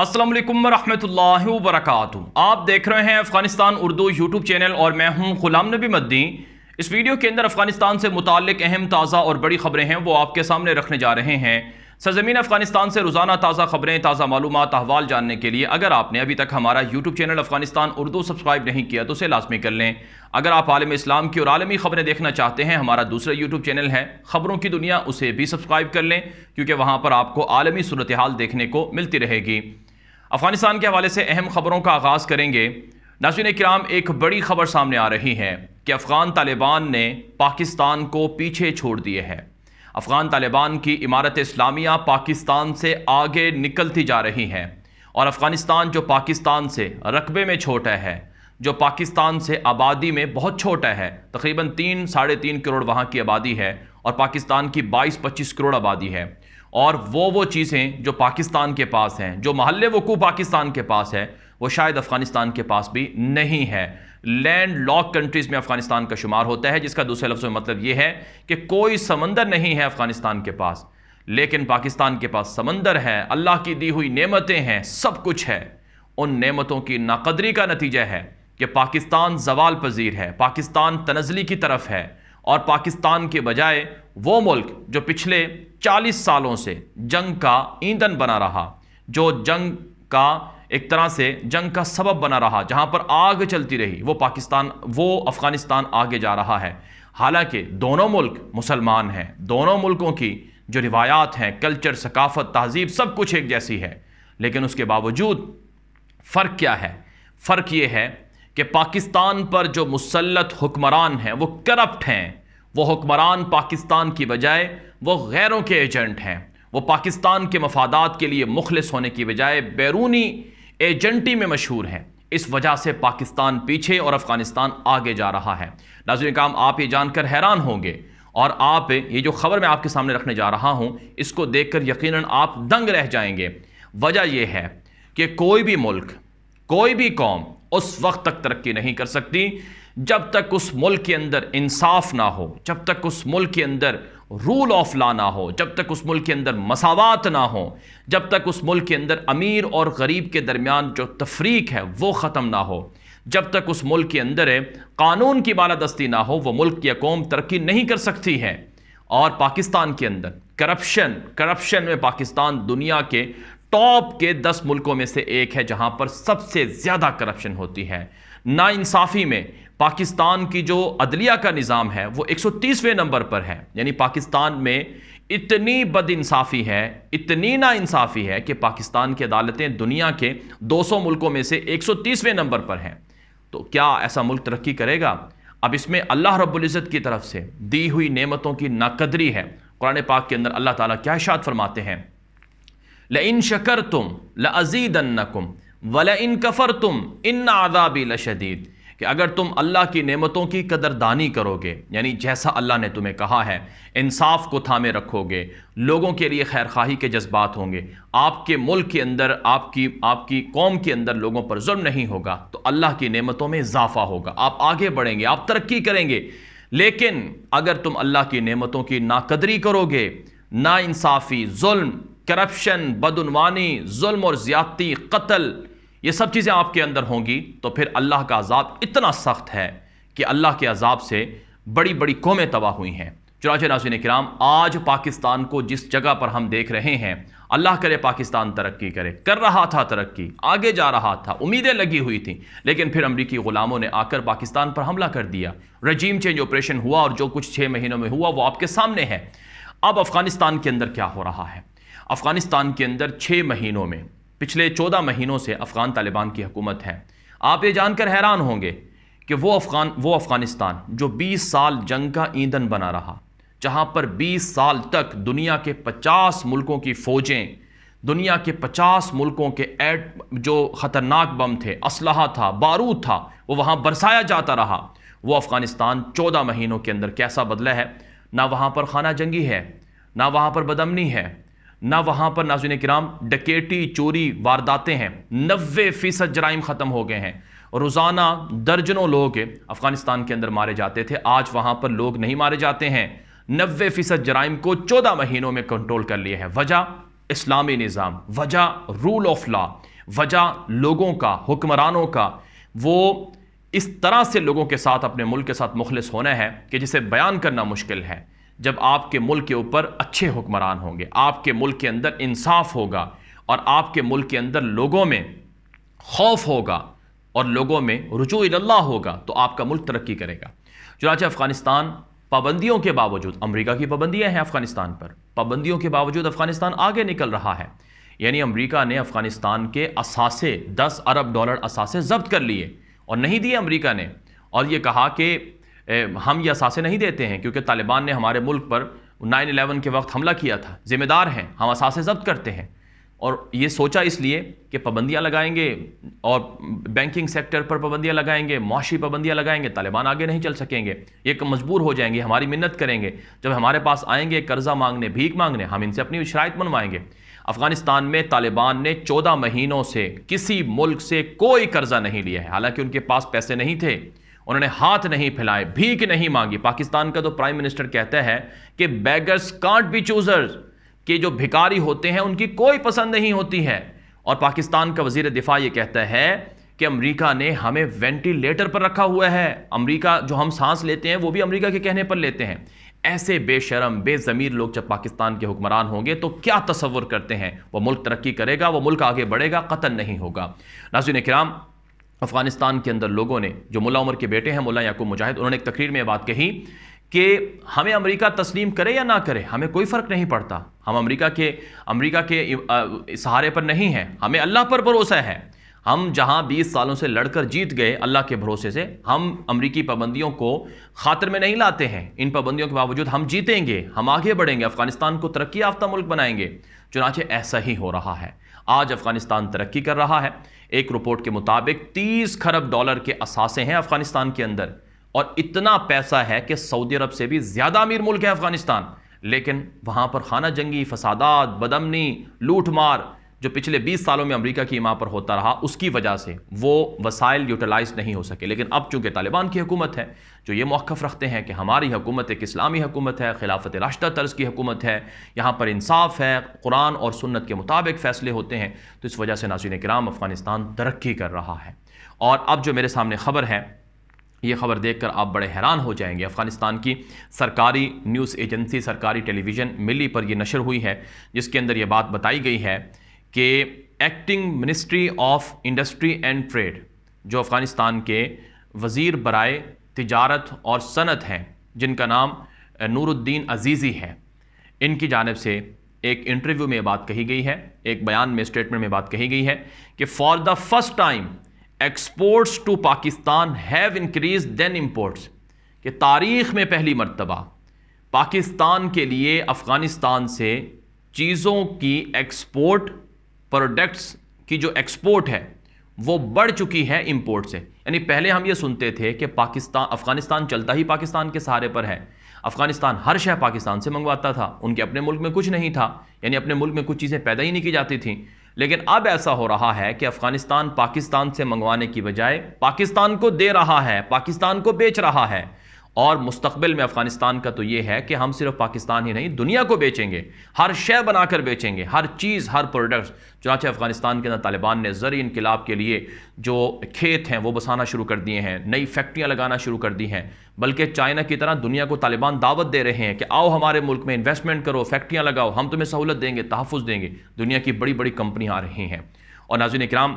असलम वरहमतुल्लाह वरक आप देख रहे हैं अफगानिस्तान उर्दू यूट्यूब चैनल और मैं हूं गुलाम नबी मद्दी इस वीडियो के अंदर अफगानिस्तान से मुतक अहम ताज़ा और बड़ी खबरें हैं वो आपके सामने रखने जा रहे हैं सरजमीन अफगानिस्तान से रोज़ाना ताज़ा खबरें ताज़ा मालूम अहवाल जानने के लिए अगर आपने अभी तक हमारा YouTube channel Afghanistan Urdu subscribe नहीं किया तो उसे लाजमी कर लें अगर आप आलम इस्लाम की और आलमी ख़बरें देखना चाहते हैं हमारा दूसरा यूट्यूब चैनल है ख़बरों की दुनिया उसे भी सब्सक्राइब कर लें क्योंकि वहाँ पर आपको आलमी सूरत हाल देखने को मिलती रहेगी अफगानिस्तान के हवाले से अहम खबरों का आगाज़ करेंगे नाजिन कराम एक बड़ी खबर सामने आ रही है कि अफ़गान तालिबान ने पाकिस्तान को पीछे छोड़ दिए है अफ़गान तालिबान की इमारत इस्लामिया पाकिस्तान से आगे निकलती जा रही हैं और अफ़गानिस्तान जो पाकिस्तान से रकबे में छोटा है जो पाकिस्तान से आबादी में बहुत छोटा है तकरीबन तीन साढ़े तीन करोड़ वहाँ की आबादी है और पाकिस्तान की बाईस पच्चीस करोड़ आबादी है और वो वो चीज़ें जो पाकिस्तान के पास हैं जो महल वकू पाकिस्तान के पास है वो शायद अफ़गानिस्तान के पास भी नहीं है लैंड लॉक कंट्रीज़ में अफ़गानिस्तान का शुमार होता है जिसका दूसरे लफ्ज़ में मतलब ये है कि कोई समंदर नहीं है अफ़गानिस्तान के पास लेकिन पाकिस्तान के पास समंदर है अल्लाह की दी हुई नेमतें हैं सब कुछ है उन नेमतों की नाकदरी का नतीजा है कि पाकिस्तान जवाल पजीर है पाकिस्तान तनजली की तरफ है और पाकिस्तान के बजाय वो मुल्क जो पिछले 40 सालों से जंग का ईंधन बना रहा जो जंग का एक तरह से जंग का सबब बना रहा जहां पर आग चलती रही वो पाकिस्तान वो अफ़गानिस्तान आगे जा रहा है हालांकि दोनों मुल्क मुसलमान हैं दोनों मुल्कों की जो रिवायात हैं कल्चर सकाफत तहजीब सब कुछ एक जैसी है लेकिन उसके बावजूद फ़र्क क्या है फ़र्क ये है कि पाकिस्तान पर जो मुसलत हुक्मरान हैं वो करप्ट हैं वो हुक्मरान पाकिस्तान की बजाय वो गैरों के एजेंट हैं वो पाकिस्तान के मफादात के लिए मुखलस होने की बजाय बैरूनी एजेंटी में मशहूर हैं इस वजह से पाकिस्तान पीछे और अफ़गानिस्तान आगे जा रहा है नाजरन काम आप ये जानकर हैरान होंगे और आप ये जो ख़बर मैं आपके सामने रखने जा रहा हूँ इसको कर यकीन आप दंग रह जाएंगे वजह यह है कि कोई भी मुल्क कोई भी कौम उस वक्त तक तरक्की नहीं कर सकती जब तक उस मुल्क के अंदर इंसाफ ना हो जब तक उस मुल्क के अंदर रूल ऑफ लॉ ना हो जब तक उस मुल्क के अंदर मसावत ना हो जब तक उस मुल्क के अंदर अमीर और गरीब के दरमियान जो तफरीक है वो ख़त्म ना हो जब तक उस मुल्क के अंदर कानून की बालादस्ती ना हो वह मुल्क की कौम तरक्की नहीं कर सकती है और पाकिस्तान के अंदर करप्शन करप्शन में पाकिस्तान दुनिया के टॉप के दस मुल्कों में से एक है जहां पर सबसे ज़्यादा करप्शन होती है नाइंसाफ़ी में पाकिस्तान की जो अदलिया का निज़ाम है वो 130वें नंबर पर है यानी पाकिस्तान में इतनी बदइंसाफ़ी है इतनी नाइंसाफ़ी है कि पाकिस्तान की अदालतें दुनिया के 200 मुल्कों में से 130वें नंबर पर हैं तो क्या ऐसा मुल्क तरक्की करेगा अब इसमें अल्लाह रबुल्जत की तरफ से दी हुई नेमतों की नाकदरी है कुरान पाक के अंदर अल्लाह ताली क्या शाद फरमाते हैं ल इन शकर तुम ल व वल इन कफ़र तुम इन आदाबी लशदीद कि अगर तुम अल्लाह की नेमतों की कदरदानी करोगे यानी जैसा अल्लाह ने तुम्हें कहा है इंसाफ को थामे रखोगे लोगों के लिए खैर खाही के जज्बात होंगे आपके मुल्क के अंदर आपकी आपकी कौम के अंदर लोगों पर जुल्म नहीं होगा तो अल्लाह की नेमतों में इजाफा होगा आप आगे बढ़ेंगे आप तरक्की करेंगे लेकिन अगर तुम अल्लाह की नेमतों की नाकदरी करोगे इंसाफी जुल्म करप्शन बदनवानी जुल्म और ज़्यादती कत्ल ये सब चीज़ें आपके अंदर होंगी तो फिर अल्लाह का अजाब इतना सख्त है कि अल्लाह के अजाब से बड़ी बड़ी कौमें तबाह हुई हैं चुनाच नाजिन कराम आज पाकिस्तान को जिस जगह पर हम देख रहे हैं अल्लाह करे पाकिस्तान तरक्की करे कर रहा था तरक्की आगे जा रहा था उम्मीदें लगी हुई थी लेकिन फिर अमरीकी ग़ुलामों ने आकर पाकिस्तान पर हमला कर दिया रजीम चेंज ऑपरेशन हुआ और जो कुछ छः महीनों में हुआ वो आपके सामने है अब अफ़गानिस्तान के अंदर क्या हो रहा है अफ़गानिस्तान के अंदर छः महीनों में पिछले चौदह महीनों से अफ़गान तालिबान की हुकूमत है आप ये जानकर हैरान होंगे कि वो अफ़गान वो अफ़गानिस्तान जो 20 साल जंग का ईंधन बना रहा जहाँ पर 20 साल तक दुनिया के 50 मुल्कों की फ़ौजें दुनिया के 50 मुल्कों के एट जो ख़तरनाक बम थे इसलह था बारूद था वो वहाँ बरसाया जाता रहा वो अफ़गानिस्तान चौदह महीनों के अंदर कैसा बदला है ना वहाँ पर खाना जंगी है ना वहाँ पर बदमनी है ना वहां पर नाजुन कराम डकेटी चोरी वारदातें हैं नबे फीसद जराइम ख़त्म हो गए हैं रोज़ाना दर्जनों लोग अफ़गानिस्तान के अंदर मारे जाते थे आज वहां पर लोग नहीं मारे जाते हैं नबे फ़ीसद जराइम को चौदह महीनों में कंट्रोल कर लिए हैं वजह इस्लामी निज़ाम वजह रूल ऑफ लॉ वजह लोगों का हुक्मरानों का वो इस तरह से लोगों के साथ अपने मुल्क के साथ मुखलिस होना है कि जिसे बयान करना मुश्किल है जब आपके मुल्क के ऊपर अच्छे हुक्मरान होंगे आपके मुल्क के अंदर इंसाफ होगा और आपके मुल्क के अंदर लोगों में खौफ होगा और लोगों में रजू अल्लाह होगा तो आपका मुल्क तरक्की करेगा चुनाच अफ़गानिस्तान पाबंदियों के बावजूद अमेरिका की पाबंदियाँ हैं अफ़गानिस्तान पर पाबंदियों के बावजूद अफ़गानिस्तान आगे निकल रहा है यानी अमेरिका ने अफ़गानिस्तान के असासे दस अरब डॉलर असासे जब्त कर लिए और नहीं दिए अमरीका ने और ये कहा कि हम ये असासे नहीं देते हैं क्योंकि तालिबान ने हमारे मुल्क पर नाइन अलेवन के वक्त हमला किया था जिम्मेदार हैं हम असासे जब्त करते हैं और ये सोचा इसलिए कि पाबंदियाँ लगाएंगे और बैंकिंग सेक्टर पर पाबंदियाँ लगाएंगे मुआशी पाबंदियाँ लगाएंगे तालिबान आगे नहीं चल सकेंगे ये मजबूर हो जाएंगे हमारी मिन्नत करेंगे जब हमारे पास आएंगे कर्जा मांगने भीख मांगने हम इनसे अपनी शरात मनवाएंगे अफगानिस्तान में तालिबान ने चौदह महीनों से किसी मुल्क से कोई कर्जा नहीं लिया है हालांकि उनके पास पैसे नहीं थे उन्होंने हाथ नहीं फैलाए भीख नहीं मांगी पाकिस्तान का तो प्राइम मिनिस्टर कहता है कि बैगर्स कांट बी चूजर्स के जो भिकारी होते हैं उनकी कोई पसंद नहीं होती है और पाकिस्तान का वजीर दिफा ये कहता है कि अमेरिका ने हमें वेंटिलेटर पर रखा हुआ है अमेरिका जो हम सांस लेते हैं वो भी अमेरिका के कहने पर लेते हैं ऐसे बेशरम बेज़मीर लोग जब पाकिस्तान के हुक्मरान होंगे तो क्या तस्वुर करते हैं वह मुल्क तरक्की करेगा वह मुल्क आगे बढ़ेगा कतन नहीं होगा नाजुन कराम अफ़गानिस्तान के अंदर लोगों ने जो मुला उमर के बेटे हैं मुला याकूब मुजाहिद उन्होंने एक तकरीर में बात कही कि हमें अमेरिका तस्लीम करे या ना करे हमें कोई फ़र्क नहीं पड़ता हम अमेरिका के अमेरिका के सहारे पर नहीं हैं हमें अल्लाह पर भरोसा है हम जहां 20 सालों से लड़कर जीत गए अल्लाह के भरोसे से हम अमरीकी पाबंदियों को खातर में नहीं लाते हैं इन पाबंदियों के बावजूद हम जीतेंगे हम आगे बढ़ेंगे अफ़गानिस्तान को तरक्की याफ्ता मुल्क बनाएंगे चुनाचे ऐसा ही हो रहा है आज अफगानिस्तान तरक्की कर रहा है एक रिपोर्ट के मुताबिक 30 खरब डॉलर के असासे हैं अफगानिस्तान के अंदर और इतना पैसा है कि सऊदी अरब से भी ज़्यादा अमीर मुल्क है अफगानिस्तान लेकिन वहां पर खाना जंगी फसादात बदमनी लूटमार जो पिछले 20 सालों में अमेरिका की इमा पर होता रहा उसकी वजह से वो वसाइल यूटिलाइज नहीं हो सके लेकिन अब चूँकि तालिबान की हुकूमत है जो ये मौक़ रखते हैं कि हमारी हुकूमत एक इस्लामी हुकूमत है खिलाफत राष्ट्र तर्ज की हुकूमत है यहाँ पर इंसाफ है कुरान और सुन्नत के मुताबिक फ़ैसले होते हैं तो इस वजह से नाजिन कराम अफ़गानिस्तान तरक्की कर रहा है और अब जो मेरे सामने ख़बर है ये खबर देखकर आप बड़े हैरान हो जाएंगे अफ़गानिस्तान की सरकारी न्यूज़ एजेंसी सरकारी टेलीविज़न मिली पर यह नशर हुई है जिसके अंदर ये बात बताई गई है कि acting ministry of industry and trade जो अफ़गानिस्तान के वज़ीर बरए तजारत और सनत हैं जिनका नाम नूरुद्दीन अजीज़ी है इनकी जानब से एक इंटरव्यू में बात कही गई है एक बयान में स्टेटमेंट में बात कही गई है कि for the first time exports to Pakistan have increase than imports कि तारीख में पहली मरतबा पाकिस्तान के लिए अफ़गानिस्तान से चीज़ों की एक्सपोर्ट प्रोडक्ट्स की जो एक्सपोर्ट है वो बढ़ चुकी है इम्पोर्ट से यानी पहले हम ये सुनते थे कि पाकिस्तान अफगानिस्तान चलता ही पाकिस्तान के सहारे पर है अफगानिस्तान हर शह पाकिस्तान से मंगवाता था उनके अपने मुल्क में कुछ नहीं था यानी अपने मुल्क में कुछ चीज़ें पैदा ही नहीं की जाती थी लेकिन अब ऐसा हो रहा है कि अफगानिस्तान पाकिस्तान से मंगवाने की बजाय पाकिस्तान को दे रहा है पाकिस्तान को बेच रहा है और मुस्तबिल में अफ़गानिस्तान का तो ये है कि हम सिर्फ पाकिस्तान ही नहीं दुनिया को बेचेंगे हर शेय बनाकर बेचेंगे हर चीज़ हर प्रोडक्ट्स चुनाचे अफ़गानिस्तान के अंदर तालिबान ने ज़रिए इनकलाब के लिए जो खेत हैं वो बसाना शुरू कर दिए हैं नई फैक्ट्रियाँ लगाना शुरू कर दी हैं बल्कि चाइना की तरह दुनिया को तालिबान दावत दे रहे हैं कि आओ हमारे मुल्क में इन्वेस्टमेंट करो फैक्ट्रियाँ लगाओ हम तुम्हें सहूलत देंगे तहफ़ देंगे दुनिया की बड़ी बड़ी कंपनियाँ आ रही हैं और नाजिन कराम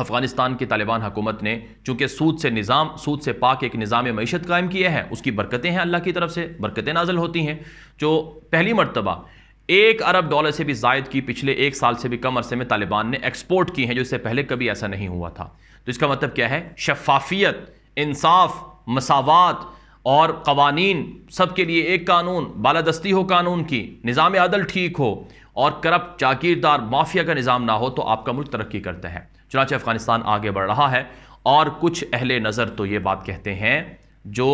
अफगानिस्तान की तालिबान हकूमत ने चूँकि सूद से निज़ाम सूद से पाक एक निज़ाम मीशत कायम किया है उसकी बरकतें हैं अल्लाह की तरफ से बरकतें नाजल होती हैं जो पहली मरतबा एक अरब डॉलर से भी जायद की पिछले एक साल से भी कम अरसे में तालिबान ने एक्सपोर्ट की हैं जो इससे पहले कभी ऐसा नहीं हुआ था तो इसका मतलब क्या है शफाफियत इंसाफ मसावत और कवानीन सब के लिए एक कानून बालादस्ती हो कानून की निज़ाम अदल ठीक हो और करप्ट जागीरदार माफिया का निज़ाम ना हो तो आपका मुल्क तरक्की करता है चुनाच अफगानिस्तान आगे बढ़ रहा है और कुछ अहले नज़र तो ये बात कहते हैं जो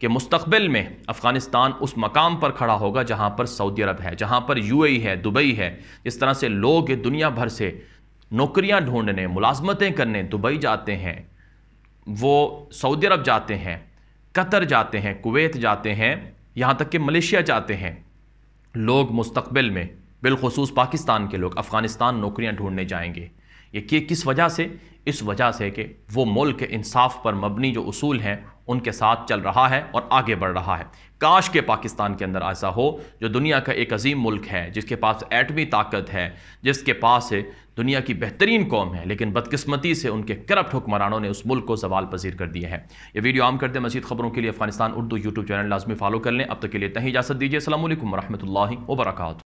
कि मुस्तबिल में अफ़गानिस्तान उस मकाम पर खड़ा होगा जहाँ पर सऊदी अरब है जहाँ पर ए है दुबई है इस तरह से लोग दुनिया भर से नौकरियाँ ढूंढने मुलाजमतें करने दुबई जाते हैं वो सऊदी अरब जाते हैं कतर जाते हैं कुवैत जाते हैं यहाँ तक कि मलेशिया जाते हैं लोग मुस्तबिल में बिलखसूस पाकिस्तान के लोग अफ़गानिस्तान नौकरियाँ ढूंढने जाएंगे ये कि किस वजह से इस वजह से कि वो मुल्क इंसाफ पर मबनी जो असूल हैं उनके साथ चल रहा है और आगे बढ़ रहा है काश के पाकिस्तान के अंदर ऐसा हो जो दुनिया का एक अजीम मुल्क है जिसके पास एटमी ताकत है जिसके पास दुनिया की बेहतरीन कौम है लेकिन बदकिस्मती से उनके करप्ट हुक्मरानों ने उस मुल्क को जवाल पजीर कर दिया है ये वीडियो आम करते मजीद खबरों के लिए अफगानिस्तान उर्दू यूट्यूब चैनल लाजमी फॉलो कर लें अब तक के लिए तहीं इजाजत दीजिए असल वरहमल वर्का